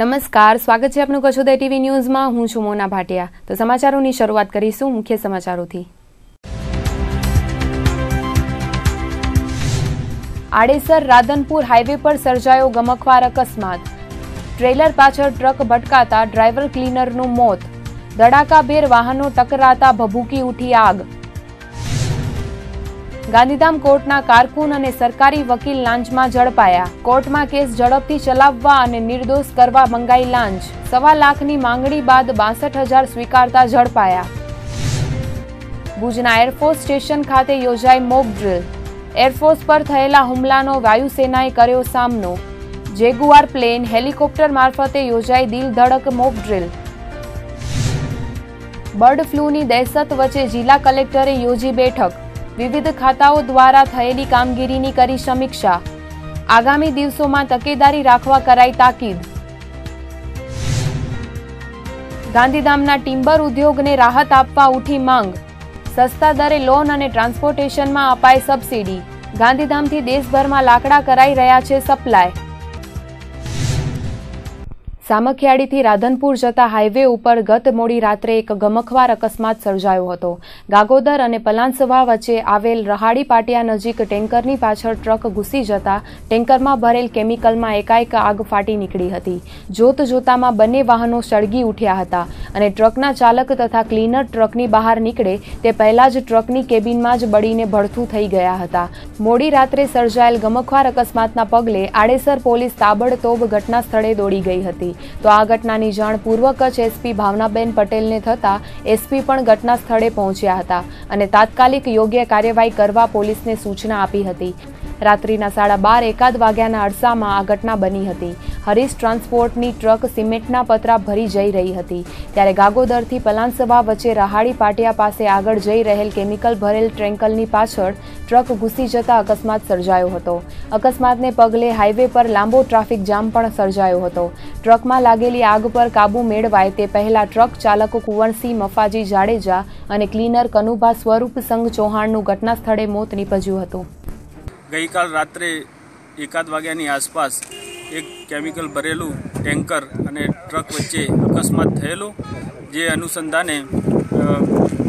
નમસ્કાર સ્વાગત છે આપનું કછોદય ટીવી ન્યૂઝમાં હું છું મોના ભાટિયા તો સમાચારોની શરૂઆત કરીશું મુખ્ય સમાચારોથી આડેસર રાધનપુર હાઈવે પર સર્જાયો ગમખવાર અકસ્માત ટ્રેલર પાછળ ટ્રક ભટકાતા ડ્રાઈવર ક્લીનરનું મોત ધડાકાભેર વાહનો ટકરાતા ભભૂકી ઉઠી આગ ગાંધીધામ કોર્ટના કારકુન અને સરકારી વકીલ લાંચમાં ઝડપાયા કોર્ટમાં કેસ ઝડપથી ચલાવવા અને નિર્દોષ કરવા મંગાઈ લાંચ સવા લાખની માંગણી બાદ બાસઠ હજાર સ્વીકારતા ઝડપાયા ભુજના એરફોર્સ સ્ટેશન ખાતે યોજાઈ મોક ડ્રિલ એરફોર્સ પર થયેલા હુમલાનો વાયુસેનાએ કર્યો સામનો જેગુઆર પ્લેન હેલિકોપ્ટર મારફતે યોજાઈ દિલધડક ધડક મોક ડ્રિલ બર્ડ ફ્લૂની દહેશત વચ્ચે જિલ્લા કલેક્ટરે યોજી બેઠક વિવિધ ખાતાઓ દ્વારા થયેલી કામગીરીની કરી સમીક્ષા આગામી દિવસોમાં તકેદારી રાખવા કરાઈ તાકીદ ગાંધીધામના ટિમ્બર ઉદ્યોગને રાહત આપવા ઉઠી માંગ સસ્તા દરે લોન અને ટ્રાન્સપોર્ટેશનમાં અપાય સબસિડી ગાંધીધામથી દેશભરમાં લાકડા કરાઈ રહ્યા છે સપ્લાય સામખિયાળીથી રાધનપુર જતા હાઈવે ઉપર ગત મોડી રાત્રે એક ગમખવાર અકસ્માત સર્જાયો હતો ગાગોદર અને પલાનસવા વચ્ચે આવેલ રહાડી પાટિયા નજીક ટેન્કરની પાછળ ટ્રક ઘૂસી જતા ટેન્કરમાં ભરેલ કેમિકલમાં એકાએક આગ ફાટી નીકળી હતી જોત જોતામાં બંને વાહનો સળગી ઉઠ્યા હતા અને ટ્રકના ચાલક તથા ક્લીનર ટ્રકની બહાર નીકળે તે પહેલાં જ ટ્રકની કેબિનમાં જ બળીને ભડથું થઈ ગયા હતા મોડી રાત્રે સર્જાયેલ ગમખવાર અકસ્માતના પગલે આડેસર પોલીસ તાબડતોબ ઘટના સ્થળે દોડી ગઈ હતી તો આ ઘટનાની જાણ પૂર્વ કચ્છ એસપી ભાવનાબેન પટેલને થતાં એસપી પણ ઘટના સ્થળે પહોંચ્યા હતા અને તાત્કાલિક યોગ્ય કાર્યવાહી કરવા પોલીસને સૂચના આપી હતી રાત્રિના સાડા બાર એકાદ વાગ્યાના અરસામાં આ ઘટના બની હતી હરીશ ટ્રાન્સપોર્ટની ટ્રક સિમેન્ટના પતરા ભરી જઈ રહી હતી ત્યારે ગાગોદરથી પલાનસભા વચ્ચે રહાડી પાટિયા પાસે આગળ જઈ રહેલ કેમિકલ ભરેલ ટ્રેન્કલની પાછળ ટ્રક ઘૂસી જતા અકસ્માત સર્જાયો હતો અકસ્માતને પગલે હાઈવે પર લાંબો ટ્રાફિક જામ પણ સર્જાયો હતો ટ્રકમાં લાગેલી આગ પર કાબુ મેળવાય તે પહેલાં ટ્રક ચાલકો કુંવરસિંહ મફાજી જાડેજા અને ક્લીનર કનુભા સ્વરૂપ સંઘ ચૌહાણનું ઘટના સ્થળે મોત નીપજ્યું હતું ગઈકાલ રાત્રે એકાદ વાગ્યાની આસપાસ એક કેમિકલ ભરેલું ટેન્કર અને ટ્રક વચ્ચે અકસ્માત થયેલો જે અનુસંધાને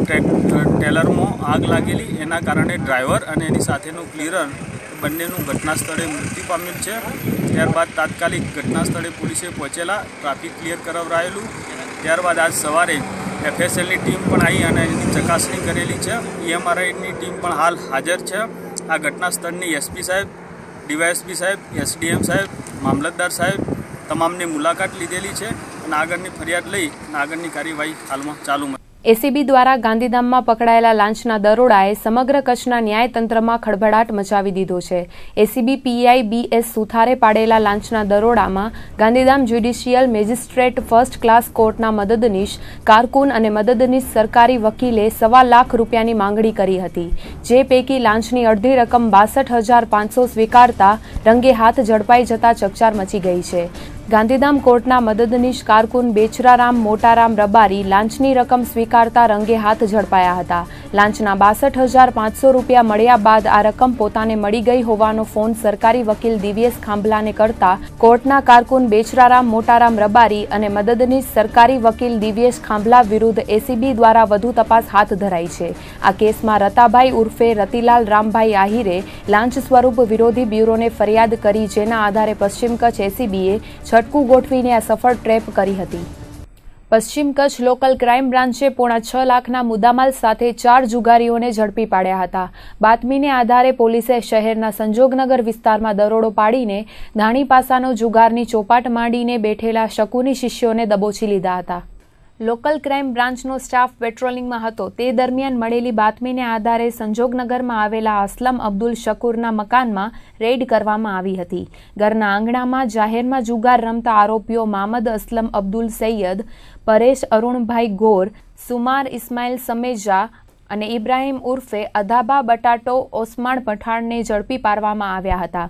ટેલરમાં આગ લાગેલી એના કારણે ડ્રાઈવર અને એની સાથેનું ક્લિયર બંનેનું ઘટના સ્થળે મૃત્યુ પામ્યું છે ત્યારબાદ તાત્કાલિક ઘટના સ્થળે પોલીસે પહોંચેલા ટ્રાફિક ક્લિયર કરાવરાયેલું ત્યારબાદ આજ સવારે એફએસએલની ટીમ પણ આવી અને એની ચકાસણી કરેલી છે ઈએમઆરઆઈની ટીમ પણ હાલ હાજર છે આ ઘટના સ્થળની એસપી સાહેબ ડીવાયએસપી સાહેબ એસડીએમ સાહેબ મામલતદાર સાહેબ તમામની મુલાકાત લીધેલી છે અને આગળની ફરિયાદ લઈ અને આગળની કાર્યવાહી હાલમાં ચાલુ એસીબી દ્વારા ગાંધીધામમાં પકડાયેલા લાંચના દરોડાએ સમગ્ર કચ્છના ન્યાયતંત્રમાં ખળભળાટ મચાવી દીધો છે એસીબી પીઆઈ બી એસ સુથારે પાડેલા લાંચના દરોડામાં Gandhidham judicial magistrate first class કોર્ટના મદદનીશ કારકુન અને મદદનીશ સરકારી વકીલે સવા લાખ રૂપિયાની માંગણી કરી હતી જે પૈકી લાંચની અડધી રકમ બાસઠ હજાર પાંચસો સ્વીકારતા રંગે હાથ ઝડપાઈ જતા ચકચાર મચી ગઈ છે ગાંધીધામ કોર્ટના મદદનીશ કારકુન બેચરારામ મોટારામ રબારી લાંચની રકમ સ્વીકારતા રંગે હાથ ઝડપાયા હતા લાંચના બાસઠ હજાર પાંચસો રૂપિયા મળ્યા બાદ આ રકમ પોતાને મળી ગઈ હોવાનો ફોન સરકારી વકીલ દિવ્યેશ ખાંભલાને કરતા કોર્ટના કારકુન બેચરારામ મોટારામ રબારી અને મદદનીશ સરકારી વકીલ દિવ્યેશ ખાંભલા વિરુદ્ધ એસીબી દ્વારા વધુ તપાસ હાથ ધરાઈ છે આ કેસમાં રતાભાઈ ઉર્ફે રતિલાલ રામભાઈ આહિરે લાંચ સ્વરૂપ વિરોધી બ્યુરોને ફરિયાદ કરી જેના આધારે પશ્ચિમ કચ્છ એસીબીએ ઝટકું ગોઠવીને આ સફળ ટ્રેપ કરી હતી પશ્ચિમ કચ્છ લોકલ ક્રાઇમ બ્રાન્ચે પોણા છ લાખના મુદ્દામાલ સાથે ચાર જુગારીઓને ઝડપી પાડ્યા હતા બાતમીને આધારે પોલીસે શહેરના સંજોગનગર વિસ્તારમાં દરોડો પાડીને ધાણી પાસાનો જુગારની ચોપાટ માંડીને બેઠેલા શકુની શિષ્યોને દબોચી લીધા હતા લોકલ ક્રાઇમ બ્રાન્ચનો સ્ટાફ પેટ્રોલિંગમાં હતો તે દરમિયાન મળેલી બાતમીને આધારે સંજોગનગરમાં આવેલા અસલમ અબ્દુલ શકુરના મકાનમાં રેડ કરવામાં આવી હતી ઘરના આંગણામાં જાહેરમાં જુગાર રમતા આરોપીઓ મામદ અસલમ અબ્દુલ સૈયદ પરેશ અરુણભાઈ ગોર સુમાર ઇસ્માઇલ સમેજા અને ઇબ્રાહીમ ઉર્ફે અધાબા બટાટો ઓસમાણ પઠાણને ઝડપી પાડવામાં આવ્યા હતા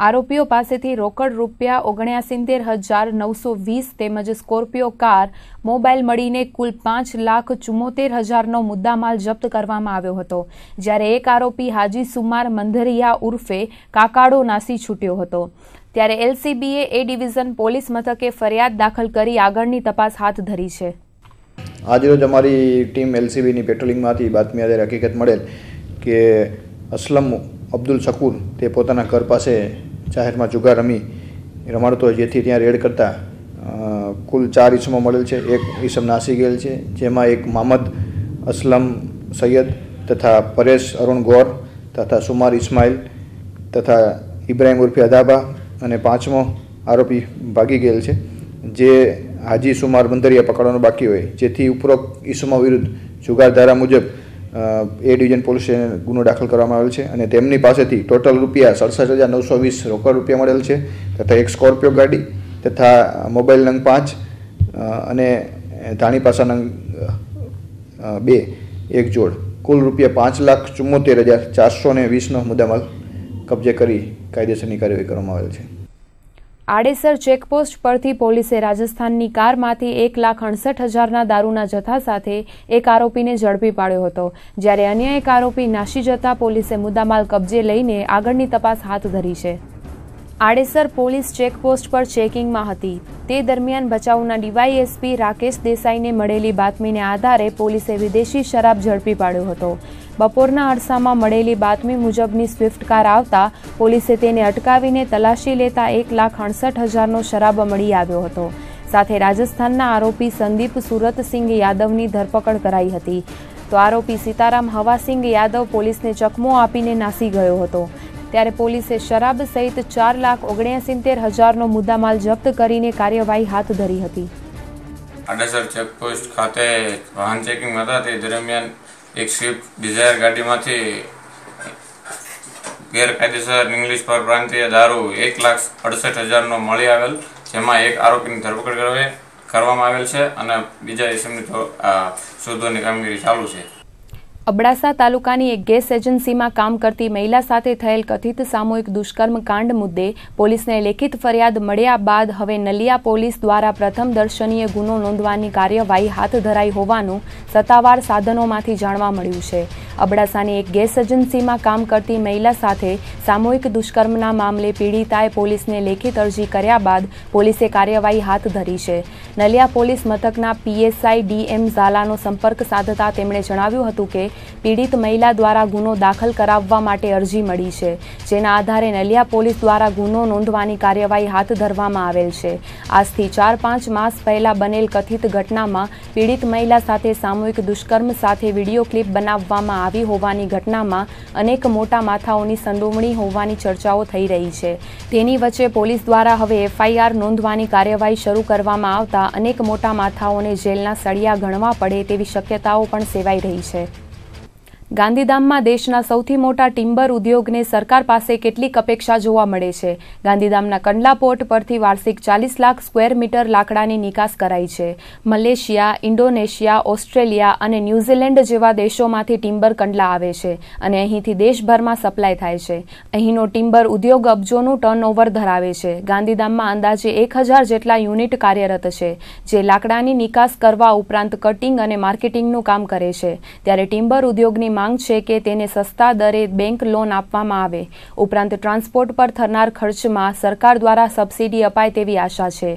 આરોપીઓ પાસેથી રોકડ રૂપિયા ઓગણ્યાસિત્તેર હજાર નવસો વીસ તેમજ સ્કોર્પિયો કાર મોબાઈલ મળીને કુલ પાંચ લાખ ચુમ્મોતેર હજારનો મુદ્દામાલ જપ્ત કરવામાં આવ્યો હતો જ્યારે એક આરોપી હાજી સુમાર મંધરિયા ઉર્ફે કાકાડો નાસી છૂટ્યો હતો ત્યારે એલસીબીએ એ ડિવિઝન પોલીસ મથકે ફરિયાદ દાખલ કરી આગળની તપાસ હાથ ધરી છે આજરોજ અમારી ટીમ એલસીબીની પેટ્રોલિંગમાંથી બાતમી આધારે હકીકત મળેલ કે અસલમ અબ્દુલ શકુર તે પોતાના ઘર પાસે જાહેરમાં જુગાર રમી રમાડતો હોય જેથી ત્યાં રેડ કરતાં કુલ ચાર ઈસમો મળેલ છે એક ઈસમ નાસી ગયેલ છે જેમાં એક મામદ અસલમ સૈયદ તથા પરેશ અરુણ ગોર તથા સુમાર ઇસ્માઇલ તથા ઇબ્રાહિમ ઉર્ફી અદાબા અને પાંચમો આરોપી ભાગી ગયેલ છે જે હાજી સુમાર બંદરિયા પકડવાનું બાકી હોય જેથી ઉપરોક્ત ઈસમો વિરુદ્ધ જુગાર ધારા મુજબ એ ડિવિઝન પોલીસ ગુનો દાખલ કરવામાં આવેલ છે અને તેમની પાસેથી ટોટલ રૂપિયા સડસઠ હજાર નવસો વીસ રોકડ રૂપિયા મળેલ છે તથા એક સ્કોર્પિયો ગાડી તથા મોબાઈલ નંગ પાંચ અને ધાણી પાસા નંગ બે એક જોડ કુલ રૂપિયા પાંચ લાખ ચુમ્મોતેર હજાર ચારસો ને વીસનો મુદ્દામાલ કબજે કરી કાયદેસરની કાર્યવાહી કરવામાં આવેલ છે આડેસર ચેકપોસ્ટ પરથી પોલીસે રાજસ્થાનની કારમાંથી એક લાખ અડસઠ હજારના દારૂના જથ્થા સાથે એક આરોપીને ઝડપી પાડ્યો હતો જ્યારે અન્ય એક આરોપી નાસી જતા પોલીસે મુદ્દામાલ કબજે લઈને આગળની તપાસ હાથ ધરી છે આડેસર પોલીસ ચેકપોસ્ટ પર ચેકિંગમાં હતી તે દરમિયાન બચાવના ડીવાયએસપી રાકેશ દેસાઈને મળેલી બાતમીને આધારે પોલીસે વિદેશી શરાબ ઝડપી પાડ્યો હતો બપોરના અરસામાં મળેલી બાતમી મુજબની સ્વિફ્ટ કાર આવતા પોલીસે તેને અટકાવીને તલાશી લેતા એક લાખ અડસઠ હજારનો શરાબ મળી આવ્યો હતો સાથે રાજસ્થાનના આરોપી સંદીપ સુરતસિંગ યાદવની ધરપકડ કરાઈ હતી તો આરોપી સીતારામ હવાસિંગ યાદવ પોલીસને ચકમો આપીને નાસી ગયો હતો ત્યારે પોલીસે શરાબ સહિત ચાર લાખ ઓગણસિત્તેર હજારનો મુદ્દામાલ જપ્ત કરીને કાર્યવાહી હાથ ધરી હતી આડેસર ચેકપોસ્ટ ખાતે વાહન ચેકિંગ હતા તે દરમિયાન એક સ્વિફ્ટ ડિઝાયર ગાડીમાંથી ગેરકાયદેસર ઇંગ્લિશ પર પ્રાંતીય દારૂ એક લાખ અડસઠ હજારનો મળી આવેલ જેમાં એક આરોપીની ધરપકડ કરવામાં આવેલ છે અને બીજા ઇસમની શોધવાની કામગીરી ચાલુ છે અબડાસા તાલુકાની એક ગેસ એજન્સીમાં કામ કરતી મહિલા સાથે થયેલ કથિત સામૂહિક દુષ્કર્મ કાંડ મુદ્દે પોલીસને લેખિત ફરિયાદ મળ્યા બાદ હવે નલિયા પોલીસ દ્વારા પ્રથમ દર્શનીય ગુનો નોંધવાની કાર્યવાહી હાથ ધરાઈ હોવાનું સત્તાવાર સાધનોમાંથી જાણવા મળ્યું છે અબડાસાની એક ગેસ એજન્સીમાં કામ કરતી મહિલા સાથે સામૂહિક દુષ્કર્મના મામલે પીડિતાએ પોલીસને લેખિત અરજી કર્યા બાદ પોલીસે કાર્યવાહી હાથ ધરી છે નલિયા પોલીસ મથકના પીએસઆઈ ડીએમ ઝાલાનો સંપર્ક સાધતા તેમણે જણાવ્યું હતું કે પીડિત મહિલા દ્વારા ગુનો દાખલ કરાવવા માટે અરજી મળી છે જેના આધારે નલિયા પોલીસ દ્વારા ગુનો નોંધવાની કાર્યવાહી હાથ ધરવામાં આવેલ છે આજથી ચાર પાંચ માસ પહેલા બનેલ કથિત ઘટનામાં પીડિત મહિલા સાથે સામૂહિક દુષ્કર્મ સાથે વિડીયો ક્લિપ બનાવવામાં આવી હોવાની ઘટનામાં અનેક મોટા માથાઓની સંડોવણી હોવાની ચર્ચાઓ થઈ રહી છે તેની વચ્ચે પોલીસ દ્વારા હવે એફઆઈઆર નોંધવાની કાર્યવાહી શરૂ કરવામાં આવતા અનેક મોટા માથાઓને જેલના સળિયા ગણવા પડે તેવી શક્યતાઓ પણ સેવાઈ રહી છે ગાંધીધામમાં દેશના સૌથી મોટા ટિમ્બર ઉદ્યોગને સરકાર પાસે કેટલીક અપેક્ષા જોવા મળે છે ગાંધીધામના કંડલા પોર્ટ પરથી વાર્ષિક ચાલીસ લાખ સ્ક્વેર મીટર લાકડાની નિકાસ કરાઈ છે મલેશિયા ઇન્ડોનેશિયા ઓસ્ટ્રેલિયા અને ન્યૂઝીલેન્ડ જેવા દેશોમાંથી ટિમ્બર કંડલા આવે છે અને અહીંથી દેશભરમાં સપ્લાય થાય છે અહીંનો ટિમ્બર ઉદ્યોગ અબજોનું ટર્નઓવર ધરાવે છે ગાંધીધામમાં અંદાજે એક હજાર જેટલા યુનિટ કાર્યરત છે જે લાકડાની નિકાસ કરવા ઉપરાંત કટિંગ અને માર્કેટિંગનું કામ કરે છે ત્યારે ટિમ્બર ઉદ્યોગની માંગ છે કે તેને સસ્તા દરે બેંક લોન આપવામાં આવે ઉપરાંત ટ્રાન્સપોર્ટ પર થનાર ખર્ચમાં સરકાર દ્વારા સબસિડી અપાય તેવી આશા છે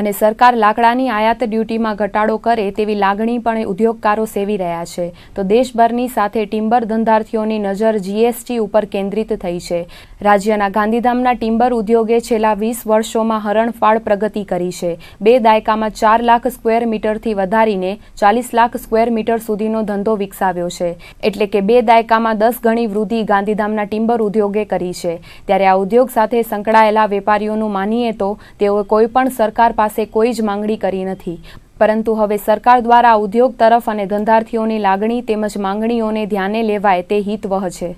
અને સરકાર લાકડાની આયાત ડ્યુટીમાં ઘટાડો કરે તેવી લાગણી પણ ઉદ્યોગકારો સેવી રહ્યા છે તો દેશભરની સાથે ટિમ્બર ધંધાર્થીઓની નજર જીએસટી ઉપર કેન્દ્રિત થઈ છે રાજ્યના ગાંધીધામના ટિમ્બર ઉદ્યોગે છેલ્લા વીસ વર્ષોમાં હરણફાળ પ્રગતિ કરી છે બે દાયકામાં ચાર લાખ સ્ક્વેર મીટરથી વધારીને ચાલીસ લાખ સ્ક્વેર મીટર સુધીનો ધંધો વિકસાવ્યો છે એટલે કે બે દાયકામાં દસ ગણી વૃદ્ધિ ગાંધીધામના ટિમ્બર ઉદ્યોગે કરી છે ત્યારે આ ઉદ્યોગ સાથે સંકળાયેલા વેપારીઓનું માનીએ તો તેઓ કોઈપણ સરકાર પાસે પાસે કોઈ જ માંગણી કરી નથી પરંતુ હવે સરકાર દ્વારા ઉદ્યોગ તરફ અને ધંધાર્થીઓની લાગણી તેમજ માંગણીઓને ધ્યાને લેવાય તે હિતવહ છે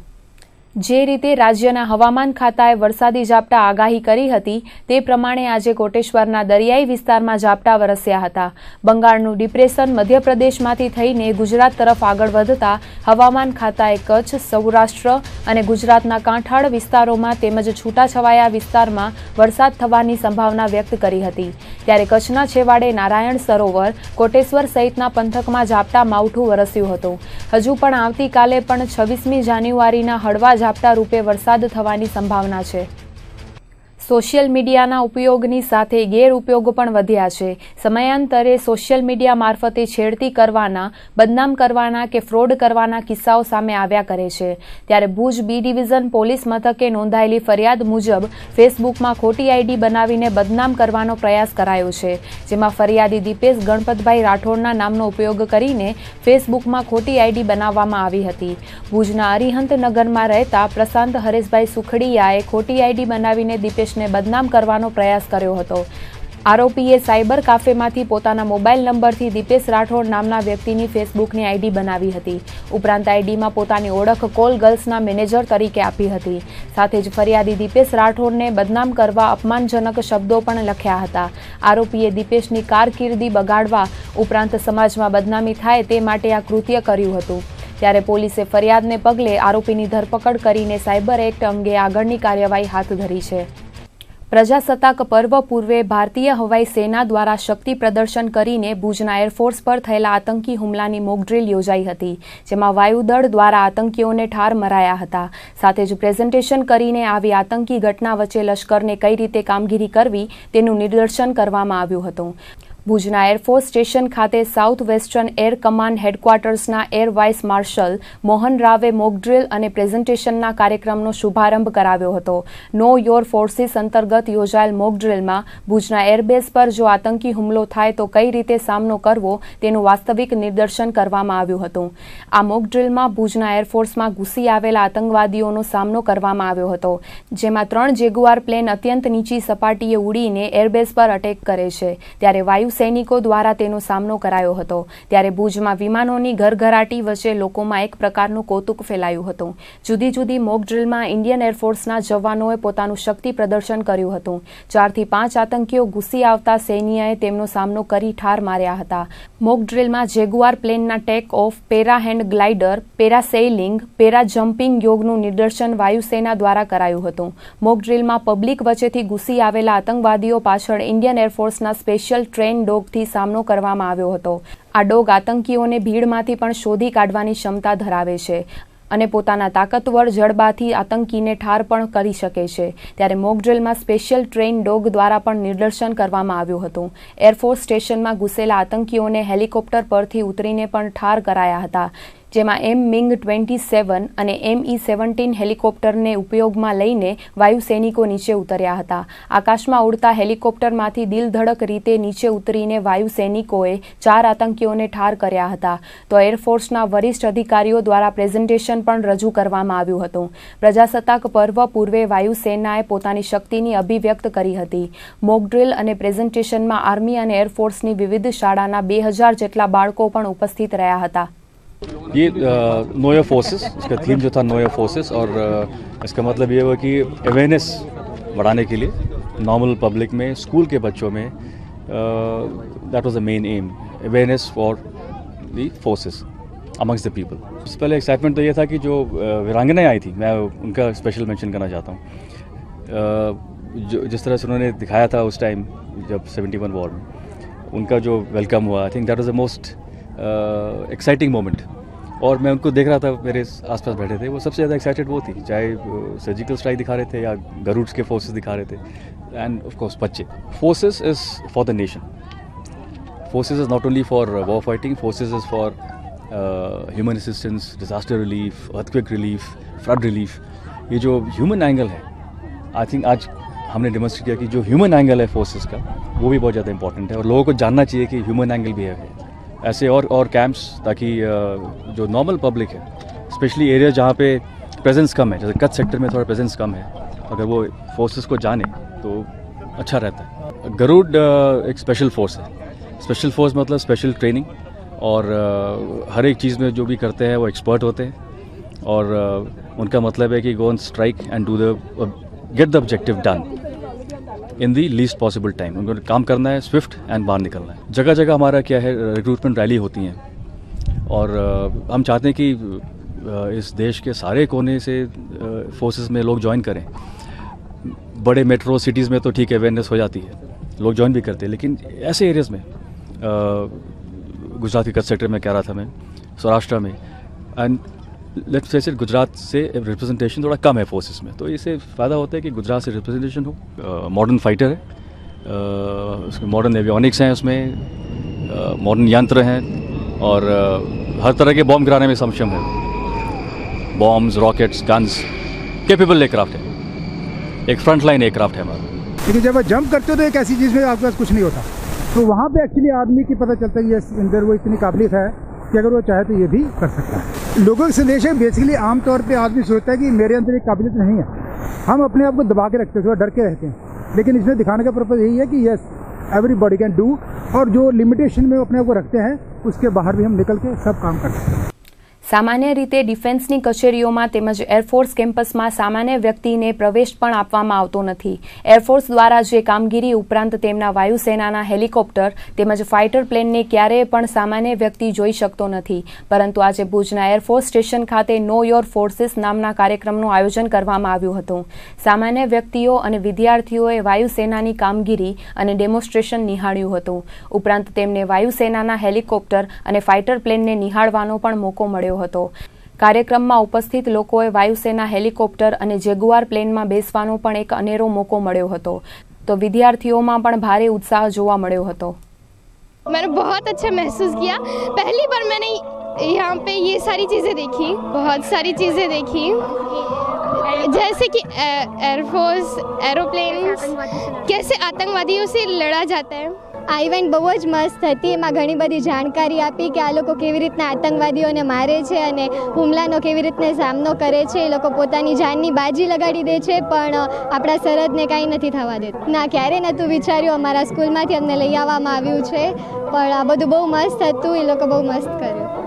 જે રીતે રાજ્યના હવામાન ખાતાએ વરસાદી ઝાપટા આગાહી કરી હતી તે પ્રમાણે આજે કોટેશ્વરના દરિયાઈ વિસ્તારમાં ઝાપટા વરસ્યા હતા બંગાળનું ડિપ્રેશન મધ્યપ્રદેશમાંથી થઈને ગુજરાત તરફ આગળ વધતા હવામાન ખાતાએ કચ્છ સૌરાષ્ટ્ર અને ગુજરાતના કાંઠાળ વિસ્તારોમાં તેમજ છૂટાછવાયા વિસ્તારમાં વરસાદ થવાની સંભાવના વ્યક્ત કરી હતી ત્યારે કચ્છના છેવાડે નારાયણ સરોવર કોટેશ્વર સહિતના પંથકમાં ઝાપટા માવઠું વરસ્યું હતું હજુ પણ આવતીકાલે પણ છવ્વીસમી જાન્યુઆરીના હળવા ઝાપટા રૂપે વરસાદ થવાની સંભાવના છે સોશિયલ મીડિયાના ઉપયોગની સાથે ગેરઉપયોગો પણ વધ્યા છે સમયાંતરે સોશિયલ મીડિયા મારફતે છેડતી કરવાના બદનામ કરવાના કે ફ્રોડ કરવાના કિસ્સાઓ સામે આવ્યા કરે છે ત્યારે ભુજ બી ડિવિઝન પોલીસ મથકે નોંધાયેલી ફરિયાદ મુજબ ફેસબુકમાં ખોટી આઈડી બનાવીને બદનામ કરવાનો પ્રયાસ કરાયો છે જેમાં ફરિયાદી દીપેશ ગણપતભાઈ રાઠોડના નામનો ઉપયોગ કરીને ફેસબુકમાં ખોટી આઈડી બનાવવામાં આવી હતી ભુજના અરિહંત નગરમાં રહેતા પ્રશાંત હરેશભાઈ સુખડીયાએ ખોટી આઈડી બનાવીને દીપેશ દેશને બદનામ કરવાનો પ્રયાસ કર્યો હતો આરોપીએ સાયબર કાફેમાંથી પોતાના મોબાઈલ નંબરથી દીપેશ રાઠોડ નામના વ્યક્તિની ફેસબુકની આઈડી બનાવી હતી ઉપરાંત આઈડીમાં પોતાની ઓળખ કોલ ગર્લ્સના મેનેજર તરીકે આપી હતી સાથે જ ફરિયાદી દીપેશ રાઠોડને બદનામ કરવા અપમાનજનક શબ્દો પણ લખ્યા હતા આરોપીએ દીપેશની કારકિર્દી બગાડવા ઉપરાંત સમાજમાં બદનામી થાય તે માટે આ કૃત્ય કર્યું હતું ત્યારે પોલીસે ફરિયાદને પગલે આરોપીની ધરપકડ કરીને સાયબર એક્ટ અંગે આગળની કાર્યવાહી હાથ ધરી છે પ્રજાસત્તાક પર્વ પૂર્વે ભારતીય હવાઈ સેના દ્વારા શક્તિ પ્રદર્શન કરીને ભુજના એરફોર્સ પર થયેલા આતંકી હુમલાની મોકડ્રીલ યોજાઈ હતી જેમાં વાયુદળ દ્વારા આતંકીઓને ઠાર મરાયા હતા સાથે જ પ્રેઝન્ટેશન કરીને આવી આતંકી ઘટના વચ્ચે લશ્કરને કઈ રીતે કામગીરી કરવી તેનું નિદર્શન કરવામાં આવ્યું હતું ભુજના એરફોર્સ સ્ટેશન ખાતે સાઉથ વેસ્ટર્ન એર કમાન્ડ હેડક્વાર્ટર્સના એર વાઇસ માર્શલ મોહન રાવે મોકડ્રીલ અને પ્રેઝન્ટેશનના કાર્યક્રમનો શુભારંભ કરાવ્યો હતો નો યોર ફોર્સીસ અંતર્ગત યોજાયેલ મોકડ્રીલમાં ભુજના એરબેઝ પર જો આતંકી હુમલો થાય તો કઈ રીતે સામનો કરવો તેનું વાસ્તવિક નિદર્શન કરવામાં આવ્યું હતું આ મોકડ્રીલમાં ભુજના એરફોર્સમાં ઘૂસી આવેલા આતંકવાદીઓનો સામનો કરવામાં આવ્યો હતો જેમાં ત્રણ જેગુઆર પ્લેન અત્યંત નીચી સપાટીએ ઉડીને એરબેઝ પર અટેક કરે છે ત્યારે વાયુ સૈનિકો દ્વારા તેનો સામનો કરાયો હતો ત્યારે ભુજમાં વિમાનોની ઘરઘરાટી વચ્ચે લોકોમાં એક પ્રકારનું કૌતુક ફેલાયું હતું જુદી જુદી મોક ડ્રીલમાં ઇન્ડિયન એરફોર્સના જવાનોએ પોતાનું શક્તિ પ્રદર્શન કર્યું હતું ચારથી પાંચ આતંકીઓ ઘૂસી આવતા સૈન્યએ તેમનો સામનો કરી ઠાર માર્યા હતા મોક ડ્રીલમાં જેગુઆર પ્લેનના take off para hand glider para sailing para jumping યોગનું નિદર્શન વાયુસેના દ્વારા કરાયું હતું મોક ડ્રીલમાં પબ્લિક વચ્ચેથી ઘૂસી આવેલા આતંકવાદીઓ પાછળ ઇન્ડિયન એરફોર્સના સ્પેશિયલ ટ્રેન બ્રિટન ડોગથી સામનો કરવામાં આવ્યો હતો આ ડોગ આતંકીઓને ભીડમાંથી પણ શોધી કાઢવાની ક્ષમતા ધરાવે છે અને પોતાના તાકતવર જડબાથી આતંકીને ઠાર પણ કરી શકે છે ત્યારે મોકડ્રિલમાં સ્પેશિયલ ટ્રેન ડોગ દ્વારા પણ નિદર્શન કરવામાં આવ્યું હતું એરફોર્સ સ્ટેશનમાં ઘૂસેલા આતંકીઓને હેલિકોપ્ટર પરથી ઉતરીને પણ ઠાર કરાયા હતા જેમાં એમ મિંગ ટ્વેન્ટી સેવન અને એમ ઈ સેવન્ટીન હેલિકોપ્ટરને ઉપયોગમાં લઈને વાયુ સૈનિકો નીચે ઉતર્યા હતા આકાશમાં ઉડતા હેલિકોપ્ટરમાંથી દિલધડક રીતે નીચે ઉતરીને વાયુ સૈનિકોએ ચાર આતંકીઓને ઠાર કર્યા હતા તો એરફોર્સના વરિષ્ઠ અધિકારીઓ દ્વારા પ્રેઝન્ટેશન પણ રજૂ કરવામાં આવ્યું હતું પ્રજાસત્તાક પર્વ પૂર્વે વાયુસેનાએ પોતાની શક્તિની અભિવ્યક્ત કરી હતી મોકડ્રીલ અને પ્રેઝન્ટેશનમાં આર્મી અને એરફોર્સની વિવિધ શાળાના બે હજાર જેટલા બાળકો પણ ઉપસ્થિત રહ્યા હતા ये नोया फोर्सेस इसका थीम जो था नोया फोर्सेस और इसका मतलब ये हुआ कि अवेयरनेस बढ़ाने के लिए नॉर्मल पब्लिक में स्कूल के बच्चों में that was the main aim awareness for the forces amongst the people सबसे पहले एक्साइटमेंट तो ये था कि जो वीरांगनाएँ आई थी मैं उनका स्पेशल मेंशन करना चाहता हूँ जो जिस तरह से उन्होंने दिखाया था उस टाइम जब 71 वॉर में उनका जो वेलकम हुआ I think that was the most exciting moment और मैं उनको देख रहा था मेरे आसपास बैठे थे वो सबसे ज़्यादा एक्साइटेड वो थी चाहे सर्जिकल स्ट्राइक दिखा रहे थे या गरूड्स के फोर्सेस दिखा रहे थे एंड ऑफ कोर्स बच्चे forces is for the nation forces is not only for war fighting forces is for human assistance disaster relief earthquake relief flood relief ये जो ह्यूमन एंगल है आई थिंक आज हमने demonstrate किया कि जो human angle है फोर्सेज का वो भी बहुत ज़्यादा इंपॉर्टेंट है और लोगों को जानना चाहिए कि ह्यूमन एंगल भी है ऐसे और और कैंप्स ताकि जो नॉर्मल पब्लिक है स्पेशली एरिया जहाँ पे प्रेजेंस कम है जैसे कच्छ सेक्टर में थोड़ा प्रेजेंस कम है अगर वो फोर्सेस को जाने तो अच्छा रहता है गरुड एक स्पेशल फोर्स है स्पेशल फोर्स मतलब स्पेशल ट्रेनिंग और हर एक चीज़ में जो भी करते हैं वो एक्सपर्ट होते हैं और उनका मतलब है कि go on strike and do the get the objective done in the least possible time उनको काम करना है स्विफ्ट एंड बाहर निकलना है जगह जगह हमारा क्या है रिक्रूटमेंट रैली होती हैं और हम चाहते हैं कि इस देश के सारे कोने से फोर्सेस में लोग ज्वाइन करें बड़े मेट्रो सिटीज़ में तो ठीक है अवेयरनेस हो जाती है लोग ज्वाइन भी करते हैं लेकिन ऐसे एरियाज़ में गुजरात के कच्छ सेक्टर में कह रहा था मैं सौराष्ट्र में and let face it Gujarat से रिप्रेजेंटेशन थोड़ा कम है फोर्सेस में तो इससे फ़ायदा होता है कि गुजरात से रिप्रेजेंटेशन हो मॉडर्न फाइटर है मॉडर्न एवियोनिक्स हैं उसमें मॉडर्न यंत्र हैं और हर तरह के बॉम्ब गिराने में सक्षम है bombs rockets guns capable aircraft है एक फ्रंट लाइन एयरक्राफ्ट है हमारा लेकिन जब आप जंप करते हो तो एक ऐसी चीज़ में आपके पास कुछ नहीं होता तो वहाँ पे एक्चुअली आदमी की पता चलता है ये अंदर वो इतनी काबिलियत है कि अगर वो चाहे तो ये भी कर सकता है लोगों के संदेश है बेसिकली आमतौर पे आदमी सोचता है कि मेरे अंदर एक काबिलियत नहीं है हम अपने आप को दबा के रखते हैं थोड़ा डर के रहते हैं लेकिन इसमें दिखाने का पर्पज़ यही है कि yes everybody can do और जो लिमिटेशन में अपने आप को रखते हैं उसके बाहर भी हम निकल के सब काम कर सकते हैं સામાન્ય રીતે ડિફેન્સની કચેરીઓમાં તેમજ એરફોર્સ કેમ્પસમાં સામાન્ય વ્યક્તિને પ્રવેશ પણ આપવામાં આવતો નથી એરફોર્સ દ્વારા જે કામગીરી ઉપરાંત તેમના વાયુસેનાના હેલિકોપ્ટર તેમજ ફાઇટર પ્લેનને ક્યારેય પણ સામાન્ય વ્યક્તિ જોઈ શકતો નથી પરંતુ આજે ભુજના એરફોર્સ સ્ટેશન ખાતે નો યોર ફોર્સિસ નામના કાર્યક્રમનું આયોજન કરવામાં આવ્યું હતું સામાન્ય વ્યક્તિઓ અને વિદ્યાર્થીઓએ વાયુસેનાની કામગીરી અને ડેમોન્સ્ટ્રેશન નિહાળ્યું હતું ઉપરાંત તેમને વાયુસેનાના હેલિકોપ્ટર અને ફાઇટર પ્લેનને નિહાળવાનો પણ મોકો મળ્યો હતો કાર્યક્રમમાં ઉપસ્થિત લોકોએ વાયુસેના હેલિકોપ્ટર અને જેગુઆર પ્લેનમાં બેસવાનો પણ એક અનેરો મોકો મળ્યો હતો તો વિદ્યાર્થીઓમાં પણ ભારે ઉત્સાહ જોવા મળ્યો હતો મેને બહુ અચ્છા મહેસૂસ ગયા પહેલી વાર मैंने यहाँ पे ये सारी चीज़ें देखी बहुत सारी चीज़ें देखी जैसे कि એરફોર્સ એરોપ્લેન્સ कैसे આતંકવાદીઓ સે લડા जाता है આ ઇવેન્ટ બહુ જ મસ્ત હતી એમાં ઘણી બધી જાણકારી આપી કે આ લોકો કેવી રીતના આતંકવાદીઓને મારે છે અને હુમલાનો કેવી રીતને સામનો કરે છે એ લોકો પોતાની જાનની બાજી લગાડી દે છે પણ આપણા સરહદને કાંઈ નથી થવા દેતું ના ક્યારે નહોતું વિચાર્યું અમારા સ્કૂલમાંથી અમને લઈ આવવામાં આવ્યું છે પણ આ બધું બહુ મસ્ત હતું એ લોકો બહુ મસ્ત કર્યું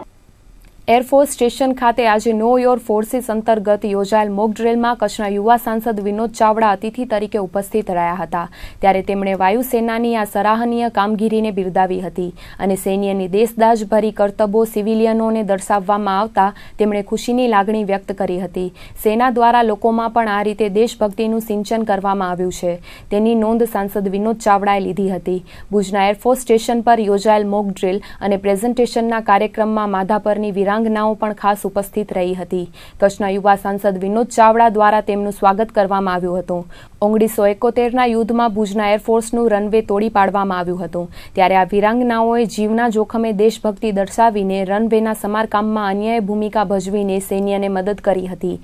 એરફોર્સ સ્ટેશન ખાતે આજે નો યોર ફોર્સીસ અંતર્ગત યોજાયેલ મોક ડ્રિલમાં કચ્છના યુવા સાંસદ વિનોદ ચાવડા અતિથિ તરીકે ઉપસ્થિત રહ્યા હતા ત્યારે તેમણે વાયુસેનાની આ સરાહનીય કામગીરીને બિરદાવી હતી અને સૈન્યની દેશદાજભરી ભરી કરતબો સિવિલિયનોને દર્શાવવામાં આવતા તેમણે ખુશીની લાગણી વ્યક્ત કરી હતી સેના દ્વારા લોકોમાં પણ આ રીતે દેશભક્તિનું સિંચન કરવામાં આવ્યું છે તેની નોંધ સાંસદ વિનોદ ચાવડાએ લીધી હતી ભુજના એરફોર્સ સ્ટેશન પર યોજાયેલ મોક ડ્રિલ અને પ્રેઝન્ટેશનના કાર્યક્રમમાં માધાપરની વિરા વીરાંગનાઓ પણ ખાસ ઉપસ્થિત રહી હતી કચ્છના યુવા સાંસદ વિનોદ ચાવડા દ્વારા તેમનું સ્વાગત કરવામાં આવ્યું હતું ઓગણીસો એકોતેરના યુદ્ધમાં ભુજના એરફોર્સનું રનવે તોડી પાડવામાં આવ્યું હતું ત્યારે આ વીરાંગનાઓએ જીવના જોખમે દેશભક્તિ દર્શાવીને રનવેના સમારકામમાં અન્યાય ભૂમિકા ભજવીને સૈન્યને મદદ કરી હતી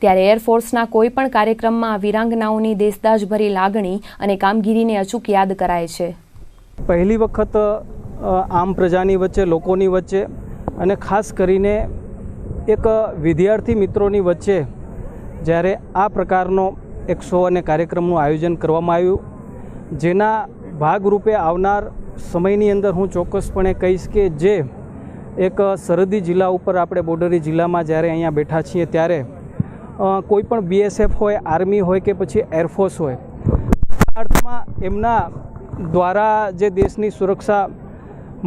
ત્યારે એરફોર્સના કોઈપણ કાર્યક્રમમાં વિરાંગનાઓની દેશદાજભરી લાગણી અને કામગીરીને અચૂક યાદ કરાય છે પહેલી વખત આમ પ્રજાની વચ્ચે લોકોની વચ્ચે અને ખાસ કરીને એક વિદ્યાર્થી મિત્રોની વચ્ચે જ્યારે આ પ્રકારનો એક શો અને કાર્યક્રમનું આયોજન કરવામાં આવ્યું જેના ભાગરૂપે આવનાર સમયની અંદર હું ચોક્કસપણે કહીશ કે જે એક સરહદી જિલ્લા ઉપર આપણે બોર્ડરી જિલ્લામાં જ્યારે અહીંયા બેઠા છીએ ત્યારે કોઈપણ બીએસએફ હોય આર્મી હોય કે પછી એરફોર્સ હોય અર્થમાં એમના દ્વારા જે દેશની સુરક્ષા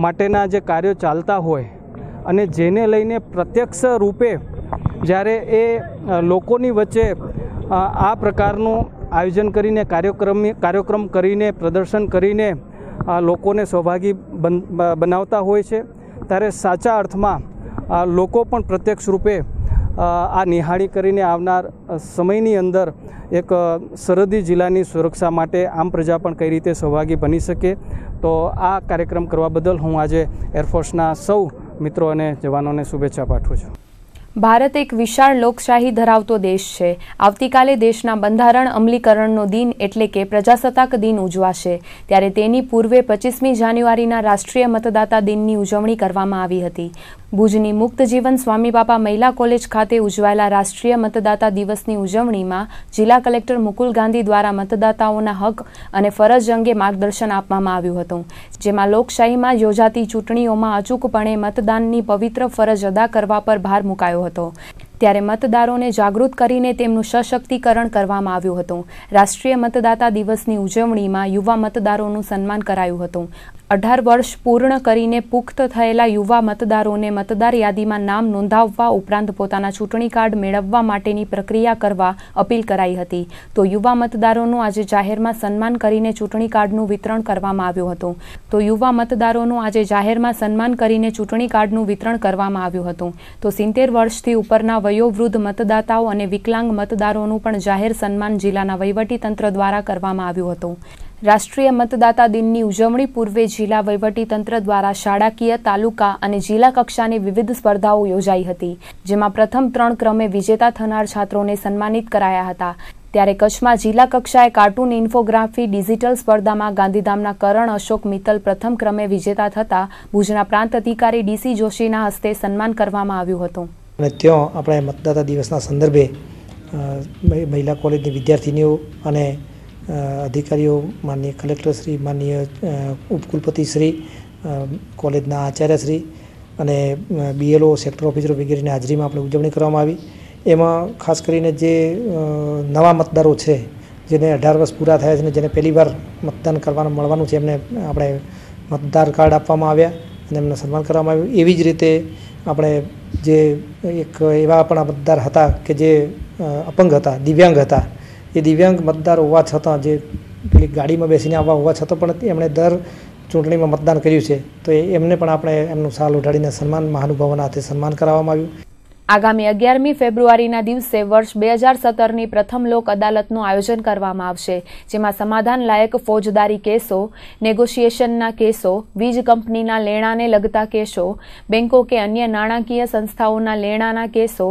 માટેના જે કાર્યો ચાલતા હોય અને જેને લઈને પ્રત્યક્ષ રૂપે જ્યારે એ લોકોની વચ્ચે આ પ્રકારનું આયોજન કરીને કાર્યક્રમ કાર્યક્રમ કરીને પ્રદર્શન કરીને લોકોને સૌભાગી બન બનાવતા હોય છે ત્યારે સાચા અર્થમાં લોકો પણ પ્રત્યક્ષ રૂપે આ નિહાળી કરીને આવનાર સમયની અંદર એક સરહદી જિલ્લાની સુરક્ષા માટે આમ પ્રજા પણ કઈ રીતે સહભાગી બની શકે તો આ કાર્યક્રમ કરવા બદલ હું આજે એરફોર્સના સૌ મિત્રો અને જવાનોને શુભેચ્છા પાઠવું છું ભારત એક વિશાળ લોકશાહી ધરાવતો દેશ છે આવતીકાલે દેશના બંધારણ અમલીકરણનો દિન એટલે કે પ્રજાસત્તાક દિન ઉજવાશે ત્યારે તેની પૂર્વે પચીસમી જાન્યુઆરીના રાષ્ટ્રીય મતદાતા દિનની ઉજવણી કરવામાં આવી હતી ભુજની મુક્ત જીવન સ્વામી બાપા મહિલા કોલેજ ખાતે ઉજવાયેલા રાષ્ટ્રીય મતદાતા દિવસની ઉજવણીમાં જિલ્લા કલેક્ટર મુકુલ ગાંધી દ્વારા મતદાતાઓના હક અને ફરજ અંગે માર્ગદર્શન આપવામાં આવ્યું હતું જેમાં લોકશાહીમાં યોજાતી ચૂંટણીઓમાં અચૂકપણે મતદાનની પવિત્ર ફરજ અદા કરવા પર ભાર મુકાયો હતો ત્યારે મતદારોને જાગૃત કરીને તેમનું સશક્તિકરણ કરવામાં આવ્યું હતું રાષ્ટ્રીય મતદાતા દિવસની ઉજવણીમાં યુવા મતદારોનું સન્માન કરાયું હતું અઢાર વર્ષ પૂર્ણ કરીને પુખ્ત થયેલા યુવા મતદારોને મતદાર યાદીમાં નામ નોંધાવવા ઉપરાંત પોતાના ચૂંટણી કાર્ડ મેળવવા માટેની પ્રક્રિયા કરવા અપીલ કરાઈ હતી તો યુવા મતદારોનું આજે જાહેરમાં સન્માન કરીને ચૂંટણી કાર્ડનું વિતરણ કરવામાં આવ્યું હતું તો યુવા મતદારોનું આજે જાહેરમાં સન્માન કરીને ચૂંટણી કાર્ડનું વિતરણ કરવામાં આવ્યું હતું તો સિત્તેર વર્ષથી ઉપરના વયોવૃદ્ધ મતદાતાઓ અને વિકલાંગ મતદારોનું પણ જાહેર સન્માન જિલ્લાના વહીવટીતંત્ર દ્વારા કરવામાં આવ્યું હતું રાષ્ટ્રીય મતદાતા દિનની ઉજવણી પૂર્વે જિલ્લા વહીવટીતંત્ર દ્વારા શાળાકીય તાલુકા અને જિલ્લા કક્ષાની વિવિધ સ્પર્ધાઓ યોજાઈ હતી જેમાં પ્રથમ ત્રણ ક્રમે વિજેતા થનાર છાત્રોને સન્માનિત કરાયા હતા ત્યારે કચ્છમાં જિલ્લા કક્ષાએ કાર્ટૂન ઇન્ફોગ્રાફી ડિજિટલ સ્પર્ધામાં ગાંધીધામના કરણ અશોક મિત્તલ પ્રથમ ક્રમે વિજેતા થતા ભુજના પ્રાંત અધિકારી ડીસી જોશીના હસ્તે સન્માન કરવામાં આવ્યું હતું અને ત્યાં આપણે મતદાતા દિવસના સંદર્ભે મહિલા કોલેજની વિદ્યાર્થીનીઓ અને અધિકારીઓ માનીય કલેક્ટર શ્રી માનીય ઉપકુલપતિ શ્રી કોલેજના આચાર્ય શ્રી અને બીએલઓ સેક્ટર ઓફિસરો વગેરેની હાજરીમાં આપણે ઉજવણી કરવામાં આવી એમાં ખાસ કરીને જે નવા મતદારો છે જેને અઢાર વર્ષ પૂરા થયા છે અને જેને પહેલીવાર મતદાન કરવાનું મળવાનું છે એમને આપણે મતદાર કાર્ડ આપવામાં આવ્યા અને એમને સન્માન કરવામાં આવ્યું એવી જ રીતે આપણે જે એક એવા પણ મતદાર હતા કે જે અપંગ હતા દિવ્યાંગ હતા એ દિવ્યાંગ મતદાર હોવા છતાં જે પેલી ગાડીમાં બેસીને આવવા હોવા છતાં પણ એમણે દર ચૂંટણીમાં મતદાન કર્યું છે તો એમને પણ આપણે એમનું સાલ ઉઠાડીને સન્માન મહાનુભાવોના હાથે સન્માન કરાવવામાં આવ્યું આગામી અગિયારમી ફેબ્રુઆરીના દિવસે વર્ષ બે હજાર સત્તરની પ્રથમ લોક અદાલતનું આયોજન કરવામાં આવશે જેમાં સમાધાન લાયક ફોજદારી કેસો નેગોશિએશનના કેસો વીજ કંપનીના લેણાને લગતા કેસો બેન્કો કે અન્ય નાણાકીય સંસ્થાઓના લેણાના કેસો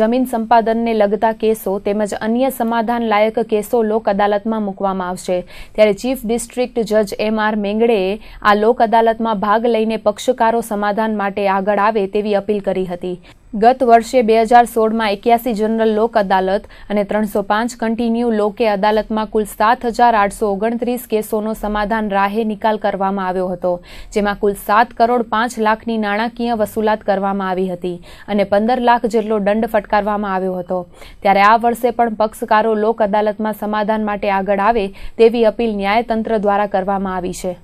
જમીન સંપાદનને લગતા કેસો તેમજ અન્ય સમાધાન લાયક કેસો લોક અદાલતમાં મૂકવામાં આવશે ત્યારે ચીફ ડિસ્ટ્રિક્ટ જજ એમ આર મેંગડેએ આ લોક અદાલતમાં ભાગ લઈને પક્ષકારો સમાધાન માટે આગળ આવે તેવી અપીલ કરી હતી ગત વર્ષે બે હજાર સોળમાં એક્યાસી જનરલ લોક અદાલત અને ત્રણસો પાંચ કન્ટિન્યુ લોકે અદાલતમાં કુલ સાત હજાર આઠસો ઓગણત્રીસ કેસોનો સમાધાન રાહે નિકાલ કરવામાં આવ્યો હતો જેમાં કુલ સાત કરોડ પાંચ લાખની નાણાકીય વસૂલાત કરવામાં આવી હતી અને પંદર લાખ જેટલો દંડ ફટકારવામાં આવ્યો હતો ત્યારે આ વર્ષે પણ પક્ષકારો લોક અદાલતમાં સમાધાન માટે આગળ આવે તેવી અપીલ ન્યાયતંત્ર દ્વારા કરવામાં આવી છે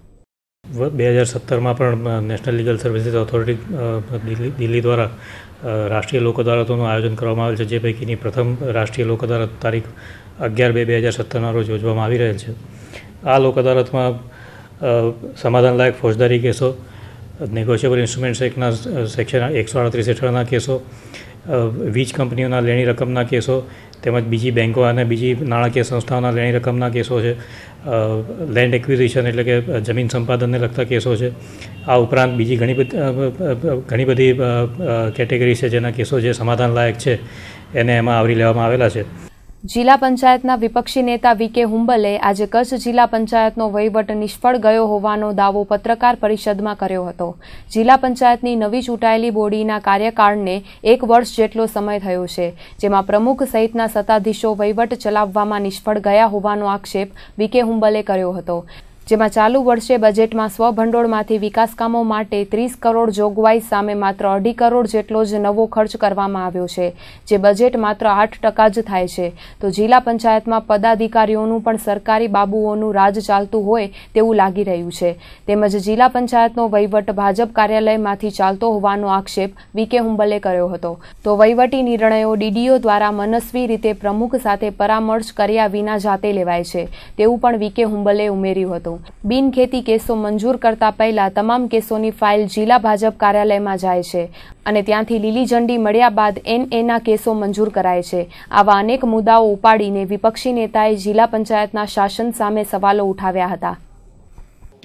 બે હજાર સત્તરમાં પણ national legal services authority Delhi દ્વારા રાષ્ટ્રીય લોક અદાલતોનું આયોજન કરવામાં આવેલ છે જે પૈકીની પ્રથમ રાષ્ટ્રીય લોક અદાલત તારીખ અગિયાર બે બે હજાર સત્તરના રોજ યોજવામાં આવી રહેલ છે આ લોક અદાલતમાં સમાધાનલાયક ફોજદારી કેસો નેગોશિયેબલ ઇન્સ્ટ્રુમેન્ટ્સ એક્ટના સેક્શન એકસો આડત્રીસ હેઠળના કેસો વીજ કંપનીઓના લેણી રકમના કેસો તેમજ બીજી બેન્કો અને બીજી નાણાકીય સંસ્થાઓના લેણી રકમના કેસો છે લેન્ડ એક્વિઝિશન એટલે કે જમીન સંપાદનને લગતા કેસો છે આ ઉપરાંત બીજી ઘણી બધી ઘણી બધી કેટેગરી છે જેના કેસો જે સમાધાન છે એને એમાં આવરી લેવામાં આવેલા છે જિલ્લા પંચાયતના વિપક્ષી નેતા વી કે હુંબલે આજે કચ્છ જિલ્લા પંચાયતનો વહીવટ નિષ્ફળ ગયો હોવાનો દાવો પત્રકાર પરિષદમાં કર્યો હતો જિલ્લા પંચાયતની નવી ચૂંટાયેલી બોડીના કાર્યકાળને એક વર્ષ જેટલો સમય થયો છે જેમાં પ્રમુખ સહિતના સત્તાધીશો વહીવટ ચલાવવામાં નિષ્ફળ ગયા હોવાનો આક્ષેપ વી કે હુંબલે કર્યો હતો જેમાં ચાલુ વર્ષે બજેટમાં સ્વભંડોળમાંથી વિકાસકામો માટે ત્રીસ કરોડ જોગવાઈ સામે માત્ર અઢી કરોડ જેટલો જ નવો ખર્ચ કરવામાં આવ્યો છે જે બજેટ માત્ર આઠ ટકા જ થાય છે તો જિલ્લા પંચાયતમાં પદાધિકારીઓનું પણ સરકારી બાબુઓનું રાજ ચાલતું હોય તેવું લાગી રહ્યું છે તેમજ જિલ્લા પંચાયતનો વહીવટ ભાજપ કાર્યાલયમાંથી ચાલતો હોવાનો આક્ષેપ વીકે હુંબલે કર્યો હતો તો વહીવટી નિર્ણયો ડીડીઓ દ્વારા મનસ્વી રીતે પ્રમુખ સાથે પરામર્શ કર્યા વિના જાતે લેવાય છે તેવું પણ વીકે હુંબલે ઉમેર્યું હતું બિનખેતી કેસો મંજૂર કરતા પહેલા તમામ કેસોની ફાઇલ જિલ્લા ભાજપ કાર્યાલયમાં જાય છે અને ત્યાંથી લીલી ઝંડી મળ્યા બાદ એનએના કેસો મંજૂર કરાય છે આવા અનેક મુદ્દાઓ ઉપાડીને વિપક્ષી નેતાએ જિલ્લા પંચાયતના શાસન સામે સવાલો ઉઠાવ્યા હતા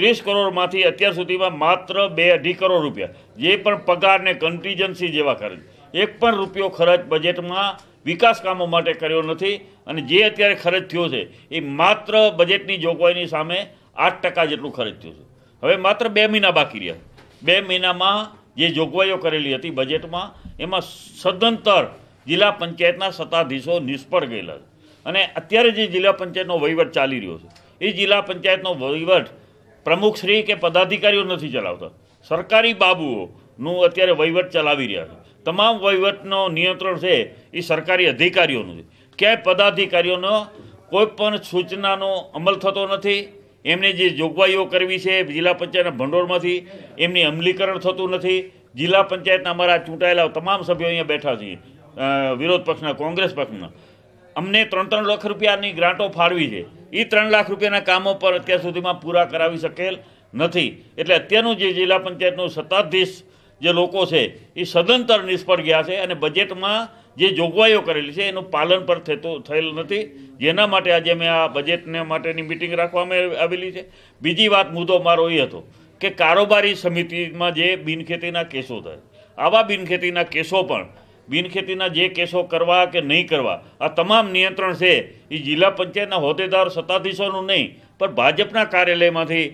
ત્રીસ કરોડમાંથી અત્યાર સુધીમાં માત્ર બે અઢી કરોડ રૂપિયા જે પણ પગાર ને કન્ટીજન્સી જેવા ખર્ચ એક પણ રૂપિયો ખર્ચ બજેટમાં વિકાસ કામો માટે કર્યો નથી અને જે અત્યારે ખર્ચ થયો છે એ માત્ર બજેટની જોગવાઈની સામે આઠ ટકા જેટલું ખરીદ્યું છે હવે માત્ર બે મહિના બાકી રહ્યા બે મહિનામાં જે જોગવાઈઓ કરેલી હતી બજેટમાં એમાં સદંતર જિલ્લા પંચાયતના સત્તાધીશો નિષ્ફળ ગયેલા છે અને અત્યારે જે જિલ્લા પંચાયતનો વહીવટ ચાલી રહ્યો છે એ જિલ્લા પંચાયતનો વહીવટ પ્રમુખશ્રી કે પદાધિકારીઓ નથી ચલાવતા સરકારી બાબુઓનું અત્યારે વહીવટ ચલાવી રહ્યા છે તમામ વહીવટનો નિયંત્રણ છે એ સરકારી અધિકારીઓનું છે ક્યાંય પદાધિકારીઓનો કોઈ પણ સૂચનાનો અમલ થતો નથી એમને જે જોગવાઈઓ કરવી છે જિલ્લા પંચાયતના ભંડોળમાંથી એમની અમલીકરણ થતું નથી જિલ્લા પંચાયતના અમારા ચૂંટાયેલા તમામ સભ્યો અહીંયા બેઠા છીએ વિરોધ પક્ષના કોંગ્રેસ પક્ષના અમને ત્રણ ત્રણ લાખ રૂપિયાની ગ્રાન્ટો ફાળવી છે એ ત્રણ લાખ રૂપિયાના કામો પર અત્યાર સુધીમાં પૂરા કરાવી શકેલ નથી એટલે અત્યારનું જે જિલ્લા પંચાયતનું સત્તાધીશ જે લોકો છે એ સદંતર નિષ્ફળ ગયા છે અને બજેટમાં જે જોગવાઈઓ કરેલી છે એનું પાલન પણ થતું થયેલ નથી જેના માટે આજે મેં આ બજેટને માટેની મિટિંગ રાખવામાં આવેલી છે બીજી વાત મુદ્દો મારો એ હતો કે કારોબારી સમિતિમાં જે બિનખેતીના કેસો થાય આવા બિનખેતીના કેસો પણ બિનખેતીના જે કેસો કરવા કે નહીં કરવા આ તમામ નિયંત્રણ છે એ જિલ્લા પંચાયતના હોદ્દેદાર સત્તાધીશોનું નહીં પણ ભાજપના કાર્યાલયમાંથી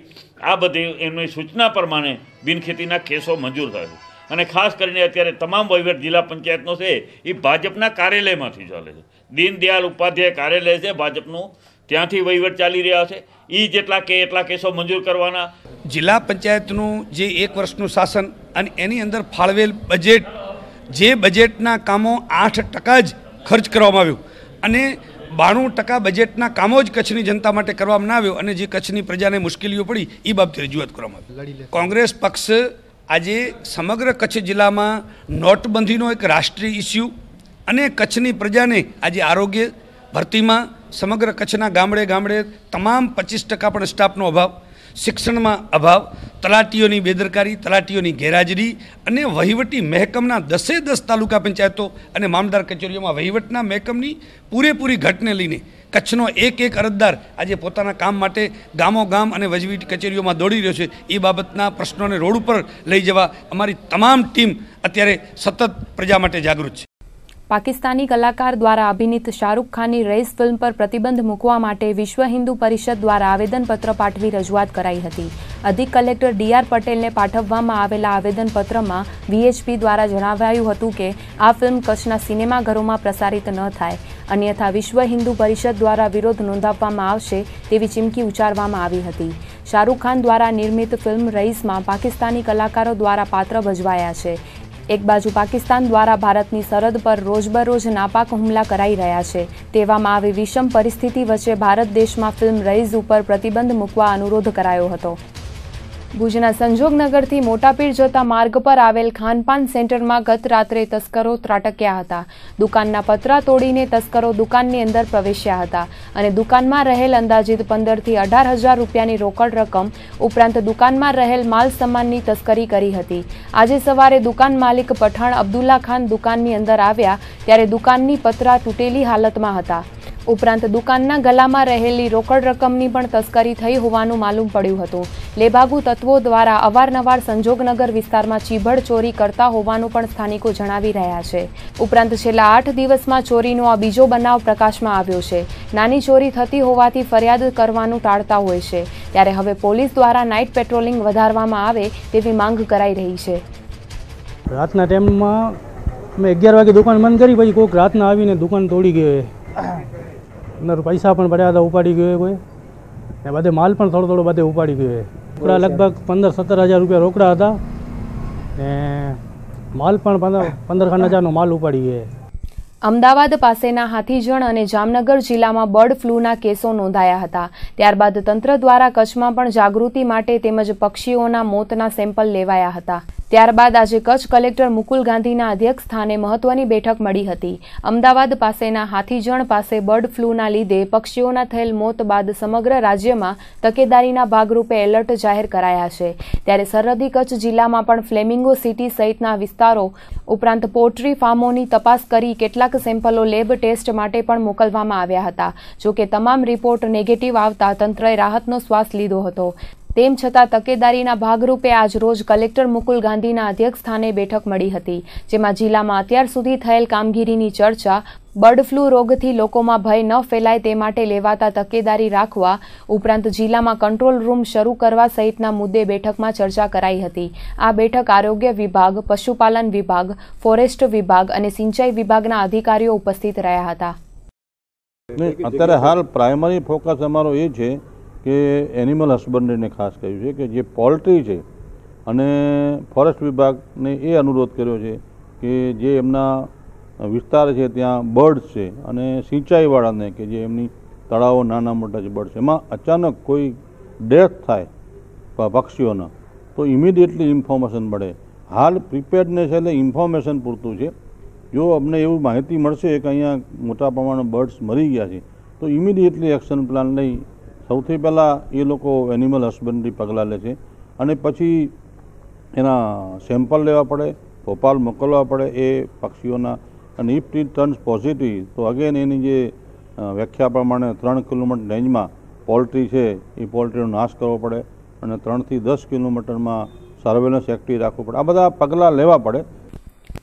આ બધી એમની સૂચના પ્રમાણે બિનખેતીના કેસો મંજૂર થયા અને ખાસ કરીને અત્યારે તમામ વહીવટ જિલ્લા પંચાયતનો છે એ ભાજપના કાર્યાલયમાંથી ચાલે છે દીનદયાલ ઉપાધ્યાય કાર્યાલય છે ભાજપનું ત્યાંથી વહીવટ ચાલી રહ્યા છે એ જેટલા કે એટલા કેસો મંજૂર કરવાના જિલ્લા પંચાયતનું જે એક વર્ષનું શાસન અને એની અંદર ફાળવેલ બજેટ જે બજેટના કામો આઠ ટકા જ ખર્ચ કરવામાં આવ્યું અને બાણું ટકા બજેટના કામો જ કચ્છની જનતા માટે કરવામાં ના આવ્યો અને જે કચ્છની પ્રજાને મુશ્કેલીઓ પડી એ બાબતે રજૂઆત કરવામાં આવી કોંગ્રેસ પક્ષ આજે સમગ્ર કચ્છ જિલ્લામાં નોટબંધીનો એક રાષ્ટ્રીય ઇસ્યુ અને કચ્છની પ્રજાને આજે આરોગ્ય ભરતીમાં સમગ્ર કચ્છના ગામડે ગામડે તમામ પચીસ ટકા પણ સ્ટાફનો અભાવ શિક્ષણમાં અભાવ તલાટીઓની બેદરકારી તલાટીઓની ગેરહાજરી અને વહીવટી મહેકમના દસે દસ તાલુકા પંચાયતો અને મામદાર કચેરીઓમાં વહીવટના મહેકમની પૂરેપૂરી ઘટને લઈને કચ્છનો એક એક અરજદાર આજે પોતાના કામ માટે ગામો ગામ અને વજવી કચેરીઓમાં દોડી રહ્યો છે એ બાબતના પ્રશ્નોને રોડ ઉપર લઈ જવા અમારી તમામ ટીમ અત્યારે સતત પ્રજા માટે જાગૃત છે પાકિસ્તાની કલાકાર દ્વારા અભિનીત શાહરૂખ ખાનની રઈસ ફિલ્મ પર પ્રતિબંધ મૂકવા માટે વિશ્વ હિન્દુ પરિષદ દ્વારા આવેદનપત્ર પાઠવી રજૂઆત કરાઈ હતી અધિક કલેક્ટર ડીઆર પટેલને પાઠવવામાં આવેલા આવેદનપત્રમાં વીએચપી દ્વારા જણાવાયું હતું કે આ ફિલ્મ કચ્છના સિનેમાઘરોમાં પ્રસારિત ન થાય અન્યથા વિશ્વ હિન્દુ પરિષદ દ્વારા વિરોધ નોંધાવવામાં આવશે તેવી ચીમકી ઉચ્ચારવામાં આવી હતી શાહરૂખ ખાન દ્વારા નિર્મિત ફિલ્મ રઈસમાં પાકિસ્તાની કલાકારો દ્વારા પાત્ર ભજવાયા છે એક બાજુ પાકિસ્તાન દ્વારા ભારતની સરહદ પર રોજબરોજ નાપાક હુમલા કરાઈ રહ્યા છે તેવામાં આવી વિષમ પરિસ્થિતિ વચ્ચે ભારત દેશમાં ફિલ્મ રઈઝ ઉપર પ્રતિબંધ મૂકવા અનુરોધ કરાયો હતો ભુજના સંજોગનગરથી મોટાપીર જતા માર્ગ પર આવેલ ખાનપાન સેન્ટરમાં ગત રાત્રે તસ્કરો ત્રાટક્યા હતા દુકાનના પતરા તોડીને તસ્કરો દુકાનની અંદર પ્રવેશ્યા હતા અને દુકાનમાં રહેલ અંદાજિત પંદરથી અઢાર હજાર રૂપિયાની રોકડ રકમ ઉપરાંત દુકાનમાં રહેલ માલ સામાનની તસ્કરી કરી હતી આજે સવારે દુકાન માલિક પઠાણ અબ્દુલ્લા ખાન દુકાનની અંદર આવ્યા ત્યારે દુકાનની પતરા તૂટેલી હાલતમાં હતા ઉપરાંત દુકાનના ગલામાં રહેલી રોકડ રકમની પણ તસ્કરી થઈ હોવાનું માલુમ પડ્યું હતું લેભાગુ તત્વો દ્વારા અવારનવાર સંજોગનગર વિસ્તારમાં ચીભડ ચોરી કરતા હોવાનું પણ સ્થાનિકો જણાવી રહ્યા છે ઉપરાંત છેલ્લા આઠ દિવસમાં ચોરીનો આ બીજો બનાવ પ્રકાશમાં આવ્યો છે નાની ચોરી થતી હોવાથી ફરિયાદ કરવાનું ટાળતા હોય છે ત્યારે હવે પોલીસ દ્વારા નાઇટ પેટ્રોલિંગ વધારવામાં આવે તેવી માંગ કરાઈ રહી છે રાતના ટાઈમમાં અમે અગિયાર વાગે દુકાન બંધ કરી પછી કોઈક રાતના આવીને દુકાન તોડી ગયો અંદર પૈસા પણ પડ્યા હતા ઉપાડી ગયો કોઈ ને બધે માલ પણ થોડો થોડો બધે ઉપાડી ગયો રોકડા લગભગ પંદર સત્તર હજાર રૂપિયા રોકડા હતા ને માલ પણ પંદર પંદર ખંડ હજારનો માલ ઉપાડી ગયો અમદાવાદ પાસેના હાથીજણ અને જામનગર જિલ્લામાં બર્ડ ફ્લૂના કેસો નોંધાયા હતા ત્યારબાદ તંત્ર દ્વારા કચ્છમાં પણ જાગૃતિ માટે તેમજ પક્ષીઓના મોતના સેમ્પલ લેવાયા હતા ત્યારબાદ આજે કચ્છ કલેક્ટર મુકુલ ગાંધીના અધ્યક્ષ સ્થાને મહત્વની બેઠક મળી હતી અમદાવાદ પાસેના હાથીજણ પાસે બર્ડ ફ્લૂના લીધે પક્ષીઓના થયેલ મોત બાદ સમગ્ર રાજ્યમાં તકેદારીના ભાગરૂપે એલર્ટ જાહેર કરાયા છે ત્યારે સરહદી કચ્છ જિલ્લામાં પણ ફ્લેમિંગો સિટી સહિતના વિસ્તારો ઉપરાંત પોલ્ટ્રી ફાર્મોની તપાસ કરી કેટલાક કેટલાક સેમ્પલો લેબ ટેસ્ટ માટે પણ મોકલવામાં આવ્યા હતા જોકે તમામ રિપોર્ટ નેગેટિવ આવતા તંત્રએ રાહતનો શ્વાસ લીધો હતો તેમ છતાં તકેદારીના ભાગરૂપે આજરોજ કલેક્ટર મુકુલ ગાંધીના અધ્યક્ષસ્થાને બેઠક મળી હતી જેમાં જિલ્લામાં અત્યાર સુધી થયેલ કામગીરીની ચર્ચા બર્ડ ફ્લૂ રોગથી લોકોમાં ભય ન ફેલાય તે માટે લેવાતા તકેદારી રાખવા ઉપરાંત જિલ્લામાં કંટ્રોલ રૂમ શરૂ કરવા સહિતના મુદ્દે બેઠકમાં ચર્ચા કરાઈ હતી આ બેઠક આરોગ્ય વિભાગ પશુપાલન વિભાગ ફોરેસ્ટ વિભાગ અને સિંચાઈ વિભાગના અધિકારીઓ ઉપસ્થિત રહ્યા હતા અત્યારે હાલ પ્રાઇમરી ફોકસ અમારો એ છે કે એનિમલ હસબન્ડરીને ખાસ કહ્યું છે કે જે પોલ્ટ્રી છે અને ફોરેસ્ટ વિભાગને એ અનુરોધ કર્યો છે કે જે એમના વિસ્તાર છે ત્યાં બર્ડ્સ છે અને સિંચાઈવાળાને કે જે એમની તળાવો નાના મોટા જે બર્ડ્સ એમાં અચાનક કોઈ ડેથ થાય પક્ષીઓના તો ઇમિડિયેટલી ઇન્ફોર્મેશન મળે હાલ પ્રિપેર્ડનેસ એટલે ઇન્ફોર્મેશન પૂરતું છે જો અમને એવું માહિતી મળશે કે અહીંયા મોટા પ્રમાણમાં બર્ડ્સ મરી ગયા છે તો ઇમિડિયેટલી એક્શન પ્લાન લઈ સૌથી પહેલાં એ લોકો એનિમલ હસબન્ડરી પગલાં લે છે અને પછી એના સેમ્પલ લેવા પડે ભોપાલ મોકલવા પડે એ પક્ષીઓના અને ઇફ ઇટ ટર્ન્સ પોઝિટિવ તો અગેન એની જે વ્યાખ્યા પ્રમાણે ત્રણ કિલોમીટર રેન્જમાં પોલ્ટ્રી છે એ પોલ્ટ્રીનો નાશ કરવો પડે અને ત્રણથી દસ કિલોમીટરમાં સર્વેલન્સ એક્ટિવ રાખવું પડે આ બધા પગલાં લેવા પડે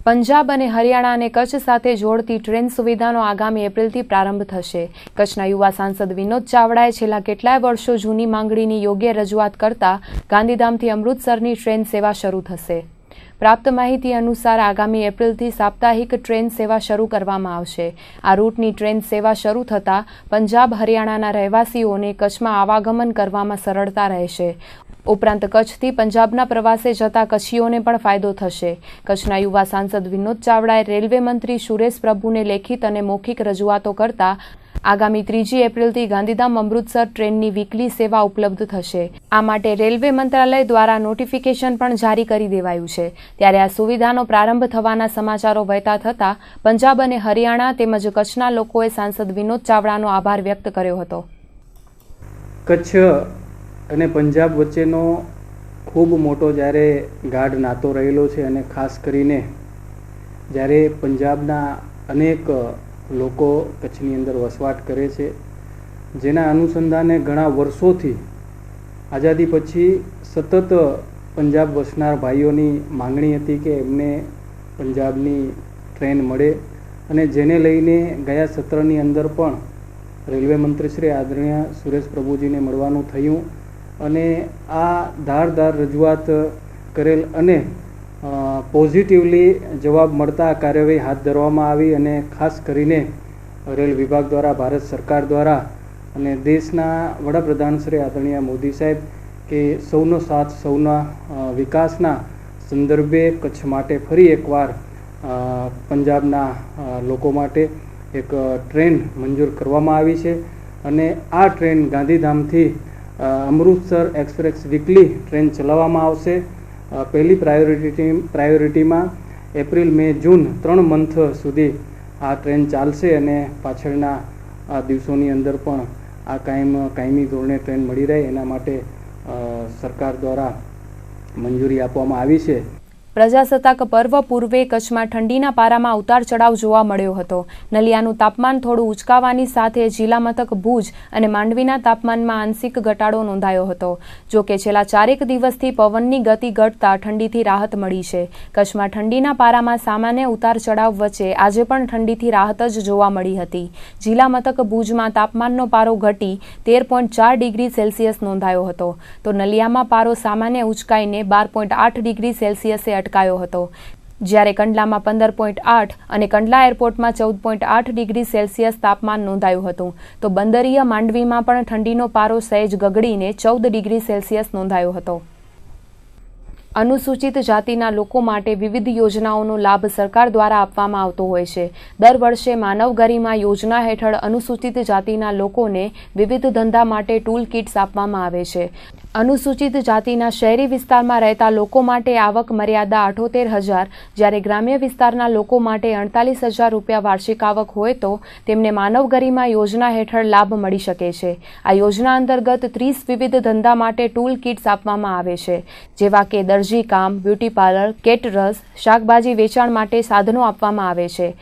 પંજાબ અને હરિયાણા અને કચ્છ સાથે જોડતી ટ્રેન સુવિધાનો આગામી એપ્રિલથી પ્રારંભ થશે કચ્છના યુવા સાંસદ વિનોદ ચાવડાએ છેલ્લા કેટલાય વર્ષો જૂની માંગણીની યોગ્ય રજૂઆત કરતા ગાંધીધામથી અમૃતસરની ટ્રેન સેવા શરૂ થશે પ્રાપ્ત માહિતી અનુસાર આગામી એપ્રિલથી સાપ્તાહિક ટ્રેન સેવા શરૂ કરવામાં આવશે આ રૂટની ટ્રેન સેવા શરૂ થતાં પંજાબ હરિયાણાના રહેવાસીઓને કચ્છમાં આવાગમન કરવામાં સરળતા રહેશે ઉપરાંત કચ્છથી પંજાબના પ્રવાસે જતા કચ્છીઓને પણ ફાયદો થશે કચ્છના યુવા સાંસદ વિનોદ ચાવડાએ રેલવે મંત્રી સુરેશ પ્રભુને લેખિત અને મૌખિક રજૂઆતો કરતા આગામી ત્રીજી એપ્રિલથી ગાંધીધામ અમૃતસર ટ્રેનની વીકલી સેવા ઉપલબ્ધ થશે આ માટે રેલવે મંત્રાલય દ્વારા નોટિફિકેશન પણ જારી કરી દેવાયું છે ત્યારે આ સુવિધાનો પ્રારંભ થવાના સમાચારો વહેતા થતાં પંજાબ અને હરિયાણા તેમજ કચ્છના લોકોએ સાંસદ વિનોદ ચાવડાનો આભાર વ્યક્ત કર્યો હતો કચ્છ અને પંજાબ વચ્ચેનો ખૂબ મોટો જ્યારે ગાઢ નાતો રહેલો છે અને ખાસ કરીને જ્યારે પંજાબના અનેક લોકો કચ્છની અંદર વસવાટ કરે છે જેના અનુસંધાને ઘણા વર્ષોથી આઝાદી પછી સતત પંજાબ વસનાર ભાઈઓની માંગણી હતી કે એમને પંજાબની ટ્રેન મળે અને જેને લઈને ગયા સત્રની અંદર પણ રેલવે મંત્રી શ્રી આદરણીય સુરેશ પ્રભુજીને મળવાનું થયું અને આ ધારદાર રજૂઆત કરેલ અને પોઝિટિવલી જવાબ મળતા કાર્યવાહી હાથ ધરવામાં આવી અને ખાસ કરીને રેલ વિભાગ દ્વારા ભારત સરકાર દ્વારા અને દેશના વડાપ્રધાન શ્રી આદરણીય મોદી સાહેબ કે સૌનો સાથ સૌના વિકાસના સંદર્ભે કચ્છ માટે ફરી એકવાર પંજાબના લોકો માટે એક ટ્રેન મંજૂર કરવામાં આવી છે અને આ ટ્રેન ગાંધીધામથી અમૃતસર એક્સપ્રેસ વીકલી ટ્રેન ચલાવવામાં આવશે પહેલી પ્રાયોરિટી પ્રાયોરિટીમાં એપ્રિલ મે જૂન ત્રણ મંથ સુધી આ ટ્રેન ચાલશે અને પાછળના દિવસોની અંદર પણ આ કાયમ કાયમી ધોરણે ટ્રેન મળી રહે એના માટે સરકાર દ્વારા મંજૂરી આપવામાં આવી છે પ્રજાસત્તાક પર્વ પૂર્વે કચ્છમાં ઠંડીના પારામાં ઉતાર ચડાવ જોવા મળ્યો હતો નલિયાનું તાપમાન થોડું ઉચકાવાની સાથે જિલ્લા મથક ભુજ અને માંડવીના તાપમાનમાં આંશિક ઘટાડો નોંધાયો હતો જો કે છેલ્લા ચારેક દિવસથી પવનની ગતિ ઘટતા ઠંડીથી રાહત મળી છે કચ્છમાં ઠંડીના પારામાં સામાન્ય ઉતાર ચડાવ વચ્ચે આજે પણ ઠંડીથી રાહત જ જોવા મળી હતી જિલ્લા મથક ભુજમાં તાપમાનનો પારો ઘટી તેર ચાર ડિગ્રી સેલ્સિયસ નોંધાયો હતો તો નલિયામાં પારો સામાન્ય ઉચકાઈને બાર આઠ ડિગ્રી સેલ્સિયસે અટકાયો હતો જ્યારે કંડલામાં પંદર પોઈન્ટ આઠ અને કંડલા એરપોર્ટમાં ચૌદ પોઈન્ટ આઠ ડિગ્રી સેલ્સિયસ તાપમાન નોંધાયું હતું તો બંદરીય માંડવીમાં પણ ઠંડીનો પારો સહેજ ગગડીને ચૌદ ડિગ્રી સેલ્સિયસ નોંધાયો હતો અનુસૂચિત જાતિના લોકો માટે વિવિધ યોજનાઓનો લાભ સરકાર દ્વારા આપવામાં આવતો હોય છે દર વર્ષે માનવ ગરિમા યોજના હેઠળ અનુસૂચિત જાતિના લોકોને વિવિધ ધંધા માટે ટૂલ કિટ્સ આપવામાં આવે છે અનુસૂચિત જાતિના શહેરી વિસ્તારમાં રહેતા લોકો માટે આવક મર્યાદા અઠોતેર હજાર જ્યારે ગ્રામ્ય વિસ્તારના લોકો માટે અડતાલીસ હજાર રૂપિયા વાર્ષિક આવક હોય તો તેમને માનવ ગરિમા યોજના હેઠળ લાભ મળી શકે છે આ યોજના અંતર્ગત ત્રીસ વિવિધ ધંધા માટે ટૂલ કિટ્સ આપવામાં આવે છે જેવા કે દરજી કામ બ્યુટી પાર્લર કેટરસ શાકભાજી વેચાણ માટે સાધનો આપવામાં આવે છે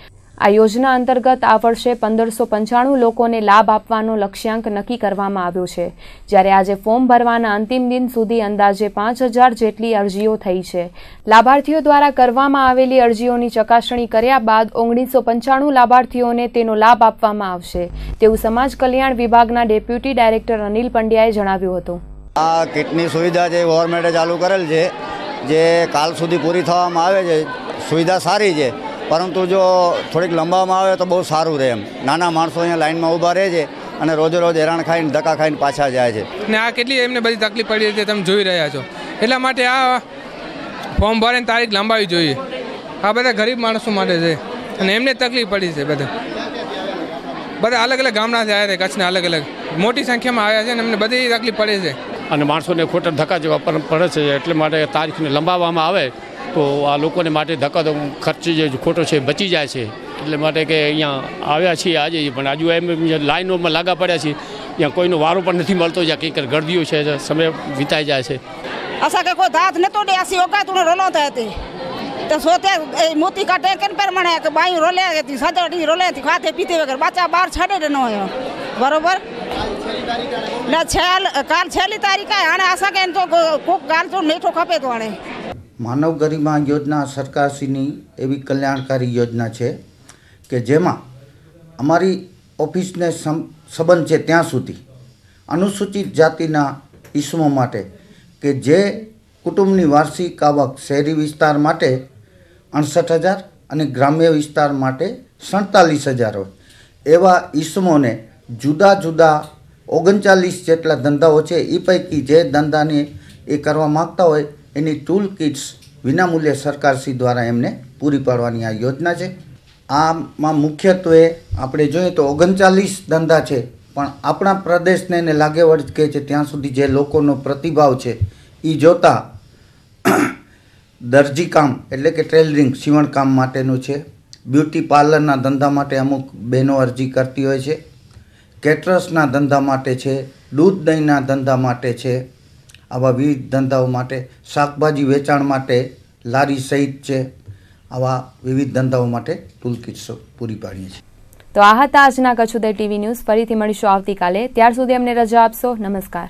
આ યોજના અંતર્ગત આ વર્ષે પંદરસો પંચાણું લોકોને લાભ આપવાનો લક્ષ્યાંક નક્કી કરવામાં આવ્યો છે જ્યારે આજે ફોર્મ ભરવાના અંતિમ દિન સુધી અંદાજે પાંચ હજાર જેટલી અરજીઓ થઈ છે લાભાર્થીઓ દ્વારા કરવામાં આવેલી અરજીઓની ચકાસણી કર્યા બાદ ઓગણીસો પંચાણું લાભાર્થીઓને તેનો લાભ આપવામાં આવશે તેવું સમાજ કલ્યાણ વિભાગના ડેપ્યુટી ડાયરેક્ટર અનિલ પંડ્યાએ જણાવ્યું હતું આ કિટની સુવિધા જે ગવર્મેન્ટે ચાલુ કરેલ છે જે કાલ સુધી પૂરી થવામાં આવે છે સુવિધા સારી છે પરંતુ જો થોડીક લંબાવવામાં આવે તો બહુ સારું રહે એમ નાના માણસો અહીંયા લાઇનમાં ઊભા રહે છે અને રોજે રોજ હેરાન ખાઈને ધક્કા ખાઈને પાછા જાય છે ને આ કેટલી એમને બધી તકલીફ પડી છે તમે જોઈ રહ્યા છો એટલા માટે આ ફોર્મ ભરીને તારીખ લંબાવી જોઈએ આ બધા ગરીબ માણસો માટે છે અને એમને તકલીફ પડી છે બધા બધા અલગ અલગ ગામડાથી આવ્યા છે કચ્છના અલગ અલગ મોટી સંખ્યામાં આવ્યા છે અને એમને બધી તકલીફ પડે છે અને માણસોને ખોટા ધક્કા જેવા પડે છે એટલે માટે તારીખને લંબાવવામાં આવે તો આ લોકોને માટે ધક્કા ખર્ચ જે ખોટો છે બચી જાય છે એટલે માટે કે અહીંયા આવ્યા છીએ આજે પણ હજુ એમ લાઈનોમાં લાગા પડ્યા છીએ ત્યાં કોઈનો વારો પણ નથી મળતો જ્યાં કંઈક ગરદીઓ છે સમય વિતાઈ જાય છે અસાકે કોઈ ધાત નતો ડે આસી ઓકાત ઉણે રોલો થાય તે તો સોતે એ મોતી કાટે કેન પર મને કે બાઈ રોલે હતી સદડી રોલે હતી ખાતે પીતે વગર બાચા બાર છાડે ન હોય બરોબર ના છેલ કાલ છેલી તારીખ આણે આશા કે તો કોક કાલ તો નેઠો ખપે તો આણે માનવ ગરિમા યોજના સરકારશ્રીની એવી કલ્યાણકારી યોજના છે કે જેમાં અમારી ઓફિસને સંબંધ છે ત્યાં સુધી અનુસૂચિત જાતિના ઈસમો માટે કે જે કુટુંબની વાર્ષિક આવક શહેરી વિસ્તાર માટે અડસઠ હજાર અને ગ્રામ્ય વિસ્તાર માટે સડતાલીસ હજાર હોય એવા ઈસમોને જુદા જુદા ઓગણચાલીસ જેટલા ધંધાઓ છે એ પૈકી જે ધંધાને એ કરવા માગતા હોય એની ટૂલ કિટ્સ વિનામૂલ્યે સરકારશ્રી દ્વારા એમને પૂરી પાડવાની આ યોજના છે આમાં મુખ્યત્વે આપણે જોઈએ તો ઓગણચાલીસ ધંધા છે પણ આપણા પ્રદેશને એને લાગેવડ કહે છે ત્યાં સુધી જે લોકોનો પ્રતિભાવ છે એ જોતાં દરજીકામ એટલે કે ટેલરિંગ સીવણકામ માટેનું છે બ્યુટી પાર્લરના ધંધા માટે અમુક બહેનો અરજી કરતી હોય છે કેટરસના ધંધા માટે છે દૂધ દહીંના ધંધા માટે છે આવા વિવિધ ધંધાઓ માટે શાકભાજી વેચાણ માટે લારી સહિત છે આવા વિવિધ ધંધાઓ માટે ટૂલકિટ્સ પૂરી પાડીએ છીએ તો આ હતા આજના કચ્છ ઉદય ટીવી ન્યૂઝ ફરીથી મળીશું આવતીકાલે ત્યાર સુધી અમને રજા આપશો નમસ્કાર